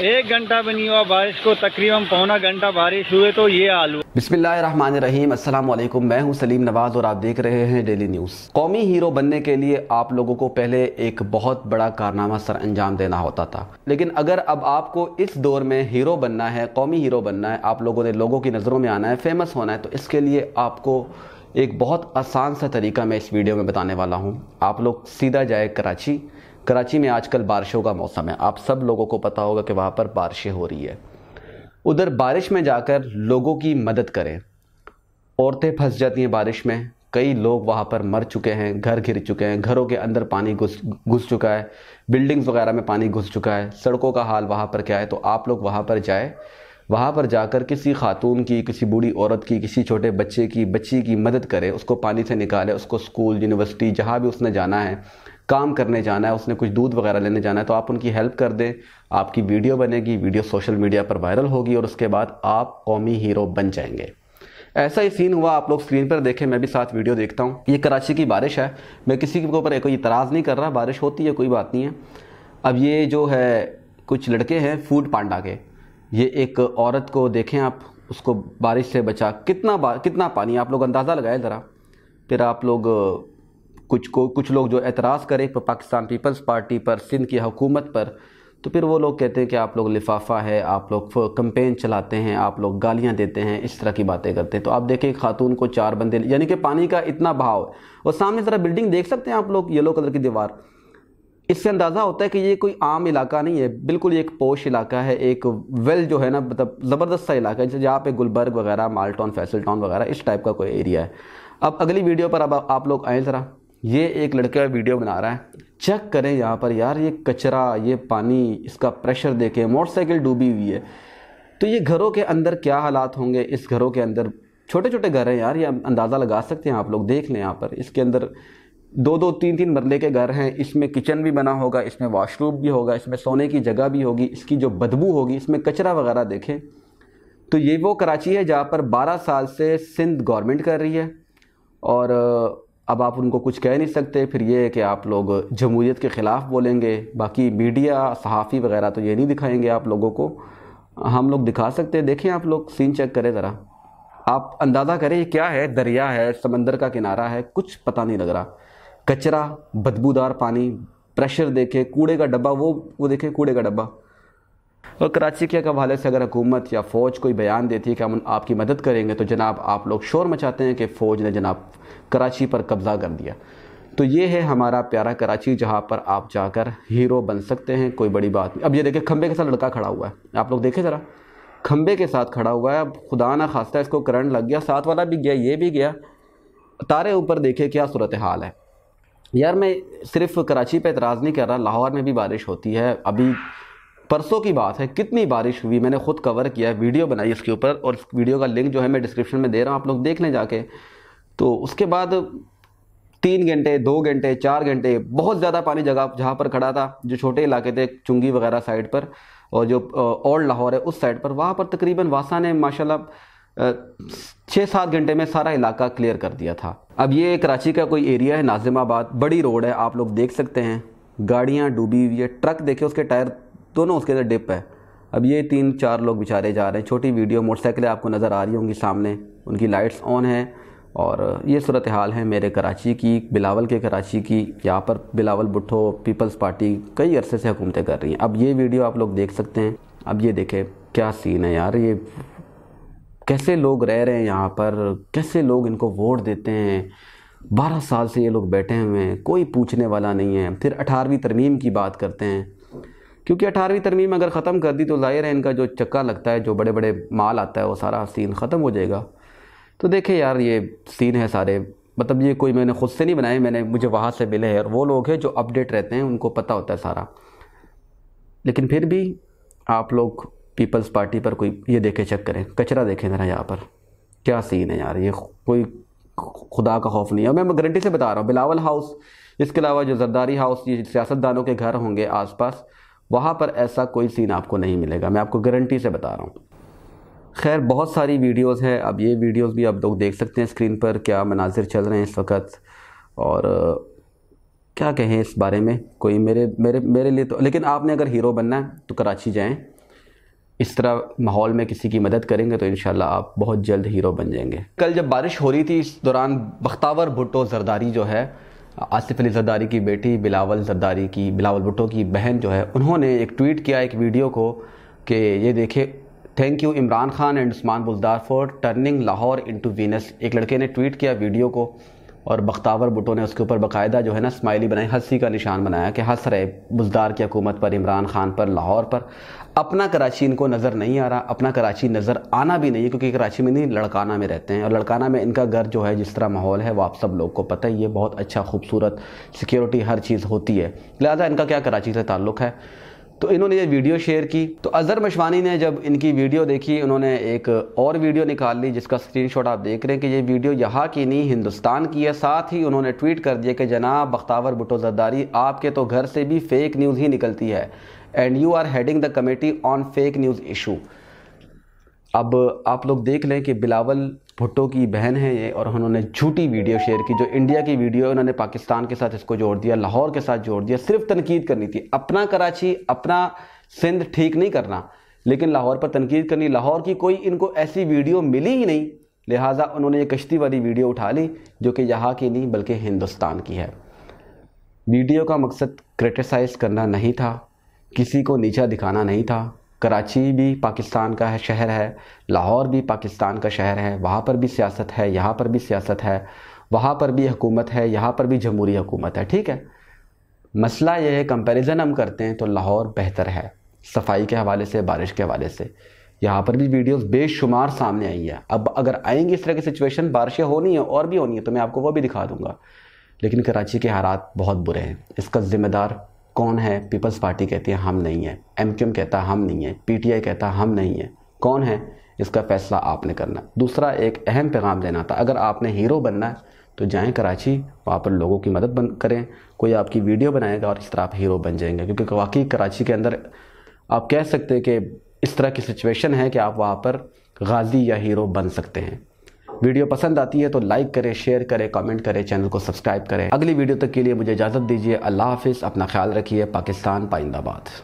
एक घंटा बनी हुआ बारिश को तकरीबन पौना घंटा बारिश हुए तो ये आलू बिस्मिल्लाम असलम मैं हूं सलीम नवाज और आप देख रहे हैं डेली न्यूज़ कौमी हीरो बनने के लिए आप लोगों को पहले एक बहुत बड़ा कारनामा सर अंजाम देना होता था लेकिन अगर अब आपको इस दौर में हीरो बनना है कौमी हीरो बनना है आप लोगों ने लोगों की नज़रों में आना है फेमस होना है तो इसके लिए आपको एक बहुत आसान सा तरीका मैं इस वीडियो में बताने वाला हूँ आप लोग सीधा जाए कराची कराची में आजकल बारिशों का मौसम है आप सब लोगों को पता होगा कि वहाँ पर बारिशें हो रही है उधर बारिश में जाकर लोगों की मदद करें औरतें फंस जाती हैं बारिश में कई लोग वहाँ पर मर चुके हैं घर घिर चुके हैं घरों के अंदर पानी घुस घुस चुका है बिल्डिंग्स वगैरह में पानी घुस चुका है सड़कों का हाल वहाँ पर क्या है तो आप लोग वहाँ पर जाए वहाँ पर जाकर किसी खातून की किसी बूढ़ी औरत की किसी छोटे बच्चे की बच्ची की मदद करें उसको पानी से निकाले उसको स्कूल यूनिवर्सिटी जहाँ भी उसने जाना है काम करने जाना है उसने कुछ दूध वगैरह लेने जाना है तो आप उनकी हेल्प कर दें आपकी वीडियो बनेगी वीडियो सोशल मीडिया पर वायरल होगी और उसके बाद आप कौमी हीरो बन जाएंगे ऐसा ही सीन हुआ आप लोग स्क्रीन पर देखें मैं भी साथ वीडियो देखता हूँ ये कराची की बारिश है मैं किसी के ऊपर कोई इतराज़ नहीं कर रहा बारिश होती है कोई बात नहीं है अब ये जो है कुछ लड़के हैं फूड पांडा के ये एक औरत को देखें आप उसको बारिश से बचा कितना कितना पानी आप लोग अंदाज़ा लगाए ज़रा फिर आप लोग कुछ को कुछ लोग जो एतराज़ करें पाकिस्तान पीपल्स पार्टी पर सिंध की हुकूमत पर तो फिर वो लोग कहते हैं कि आप लोग लिफाफा है आप लोग कंपेन चलाते हैं आप लोग गालियां देते हैं इस तरह की बातें करते हैं तो आप देखें खातून को चार बंदे यानी कि पानी का इतना बहाव और सामने ज़रा बिल्डिंग देख सकते हैं आप लोग येलो कलर की दीवार इससे अंदाज़ा होता है कि ये कोई आम इलाका नहीं है बिल्कुल एक पोश इलाका है एक वेल जो है ना मतलब ज़बरदस्त सा इलाका है जहाँ पे गुलबर्ग वगैरह माल्टॉन फैसल टाउन वगैरह इस टाइप का कोई एरिया है अब अगली वीडियो पर अब आप लोग आएँ ज़रा ये एक लड़का वीडियो बना रहा है चेक करें यहाँ पर यार ये कचरा ये पानी इसका प्रेशर देखें मोटरसाइकिल डूबी हुई है तो ये घरों के अंदर क्या हालात होंगे इस घरों के अंदर छोटे छोटे घर हैं यार ये अंदाज़ा लगा सकते हैं आप लोग देख लें यहाँ पर इसके अंदर दो दो तीन तीन मरले के घर हैं इसमें किचन भी बना होगा इसमें वाशरूम भी होगा इसमें सोने की जगह भी होगी इसकी जो बदबू होगी इसमें कचरा वगैरह देखें तो ये वो कराची है जहाँ पर 12 साल से सिंध गवर्नमेंट कर रही है और अब आप उनको कुछ कह नहीं सकते फिर ये है कि आप लोग जमहूरीत के ख़िलाफ़ बोलेंगे बाकी मीडिया सहाफ़ी वगैरह तो ये नहीं दिखाएंगे आप लोगों को हम लोग दिखा सकते हैं देखें आप लोग सीन चेक करें ज़रा आप अंदाज़ा करें ये क्या है दरिया है समंदर का किनारा है कुछ पता नहीं लग रहा कचरा बदबूदार पानी प्रेशर देखें कूड़े का डब्बा वो वो देखे कूड़े का डब्बा और कराची के हवाले से अगर हुकूमत या फ़ौज कोई बयान देती है कि हम आपकी मदद करेंगे तो जनाब आप लोग शोर मचाते हैं कि फ़ौज ने जनाब कराची पर कब्ज़ा कर दिया तो ये है हमारा प्यारा कराची जहाँ पर आप जाकर हीरो बन सकते हैं कोई बड़ी बात नहीं अब ये देखें खंबे के साथ लड़का खड़ा हुआ है आप लोग देखें ज़रा खंबे के साथ खड़ा हुआ है अब खुदा ना खास्ता इसको करंट लग गया साथ वाला भी गया ये भी गया तारे ऊपर देखे क्या सूरत हाल है यार मैं सिर्फ कराची पर इतराज़ नहीं कर रहा लाहौर में भी बारिश होती है अभी परसों की बात है कितनी बारिश हुई मैंने खुद कवर किया वीडियो बनाई इसके ऊपर और इस वीडियो का लिंक जो है मैं डिस्क्रिप्शन में दे रहा हूँ आप लोग देख लें जाके तो उसके बाद तीन घंटे दो घंटे चार घंटे बहुत ज़्यादा पानी जगह जहाँ पर खड़ा था जो छोटे इलाके थे चुंगी वगैरह साइड पर और जो ओल्ड लाहौर है उस साइड पर वहाँ पर तकरीबन वासा ने माशाल्लाह छः सात घंटे में सारा इलाका क्लियर कर दिया था अब ये कराची का कोई एरिया है नाजिमाबाद बड़ी रोड है आप लोग देख सकते हैं गाड़ियाँ डूबी हुई है ट्रक देखे उसके टायर दोनों उसके अंदर डिप है अब ये तीन चार लोग बेचारे जा रहे हैं छोटी वीडियो मोटरसाइकिलें आपको नज़र आ रही होंगी सामने उनकी लाइट्स ऑन है और ये सूरत हाल है मेरे कराची की बिलावल के कराची की यहाँ पर बिलावल भुट्टो पीपल्स पार्टी कई अरसे से हुकूमतें कर रही हैं अब ये वीडियो आप लोग देख सकते हैं अब ये देखें क्या सीन है यार ये कैसे लोग रह रहे हैं यहाँ पर कैसे लोग इनको वोट देते हैं बारह साल से ये लोग बैठे हुए हैं कोई पूछने वाला नहीं है फिर अठारहवीं तरमीम की बात करते हैं क्योंकि अठारहवीं तरमीम अगर ख़त्म कर दी तो ज़ाहिर है इनका जो चक्का लगता है जो बड़े बड़े माल आता है वो सारा सीन ख़त्म हो जाएगा तो देखें यार ये सीन है सारे मतलब ये कोई मैंने ख़ुद से नहीं बनाए मैंने मुझे वहाँ से मिले हैं और वो लोग हैं जो अपडेट रहते हैं उनको पता होता है सारा लेकिन फिर भी आप लोग पीपल्स पार्टी पर कोई ये देखे चेक करें कचरा देखें ज़रा यहाँ पर क्या सीन है यार ये कोई खुदा का खौफ नहीं है मैं गारंटी से बता रहा हूँ बिलावल हाउस इसके अलावा जो जरदारी हाउस ये सियासतदानों के घर होंगे आसपास वहाँ पर ऐसा कोई सीन आपको नहीं मिलेगा मैं आपको गारंटी से बता रहा हूँ खैर बहुत सारी वीडियोस हैं अब ये वीडियोस भी आप लोग देख सकते हैं स्क्रीन पर क्या मनाजिर चल रहे हैं इस वक्त और क्या कहें इस बारे में कोई मेरे मेरे मेरे लिए तो लेकिन आपने अगर हीरो बनना है तो कराची जाएँ इस तरह माहौल में किसी की मदद करेंगे तो इन आप बहुत जल्द हीरो बन जाएंगे कल जब बारिश हो रही थी इस दौरान बख्तावर भुट्टो जरदारी जो है आसिफ अली जरदारी की बेटी बिलावल जरदारी की बिलावल भुट्टो की बहन जो है उन्होंने एक ट्वीट किया एक वीडियो को कि ये देखे thank you Imran Khan and Usman Buzdar for turning Lahore into Venice एक लड़के ने ट्वीट किया वीडियो को और बख्तावर भुटो ने उसके ऊपर बाकायदा जो है ना स्माइली बनाई हंसी का निशान बनाया कि हंस रहे बुजदार की हकूमत पर इमरान खान पर लाहौर पर अपना कराची इनको नज़र नहीं आ रहा अपना कराची नज़र आना भी नहीं है क्योंकि कराची में नहीं लड़काना में रहते हैं और लड़काना में इनका घर जो है जिस तरह माहौल है वो आप सब लोग को पता ही है बहुत अच्छा खूबसूरत सिक्योरिटी हर चीज़ होती है लिहाजा इनका क्या कराची से ताल्लुक़ है तो इन्होंने ये वीडियो शेयर की तो अजहर मशवानी ने जब इनकी वीडियो देखी उन्होंने एक और वीडियो निकाल ली जिसका स्क्रीनशॉट आप देख रहे हैं कि ये वीडियो यहाँ की नहीं हिंदुस्तान की है साथ ही उन्होंने ट्वीट कर दिया कि जनाब बख्तावर भुटो जरदारी आपके तो घर से भी फेक न्यूज़ ही निकलती है and you are heading the committee on fake news issue अब आप लोग देख लें कि बिलावल भुट्टो की बहन है ये और उन्होंने झूठी वीडियो शेयर की जो इंडिया की वीडियो है उन्होंने पाकिस्तान के साथ इसको जोड़ दिया लाहौर के साथ जोड़ दिया सिर्फ तनकीद करनी थी अपना कराची अपना सिंध ठीक नहीं करना लेकिन लाहौर पर तनकीद करनी लाहौर की कोई इनको ऐसी वीडियो मिली ही नहीं लिहाजा उन्होंने ये कश्ती वाली वीडियो उठा ली जो कि यहाँ की नहीं बल्कि हिंदुस्तान की है वीडियो का मकसद क्रिटिसाइज़ करना नहीं था किसी को नीचा दिखाना नहीं था कराची भी पाकिस्तान का है शहर है लाहौर भी पाकिस्तान का शहर है वहाँ पर भी सियासत है यहाँ पर भी सियासत है वहाँ पर भी हुकूमत है यहाँ पर भी जमहूरी हुकूमत है ठीक है मसला यह है कंपैरिजन हम करते हैं तो लाहौर बेहतर है सफाई के हवाले से बारिश के हवाले से यहाँ पर भी वीडियोस बेशुमार सामने आई है अब अगर आएंगी इस तरह की सिचुएशन बारिशें होनी है और भी होनी है तो मैं आपको वो भी दिखा दूंगा लेकिन कराची के हालात बहुत बुरे हैं इसका ज़िम्मेदार कौन है पीपल्स पार्टी कहती है हम नहीं है एम कहता हम नहीं है आई कहता हम नहीं है कौन है इसका फैसला आपने करना दूसरा एक अहम पैगाम देना था अगर आपने हीरो बनना है तो जाएं कराची वहाँ पर लोगों की मदद बन करें कोई आपकी वीडियो बनाएगा और इस तरह आप हीरो बन जाएंगे क्योंकि वाकई कराची के अंदर आप कह सकते हैं कि इस तरह की सिचुएशन है कि आप वहाँ पर गाजी या हीरो बन सकते हैं वीडियो पसंद आती है तो लाइक करें शेयर करें कमेंट करें चैनल को सब्सक्राइब करें अगली वीडियो तक के लिए मुझे इजाज़त दीजिए अल्लाह हाफिज़ अपना ख्याल रखिए पाकिस्तान पाइंदाबाद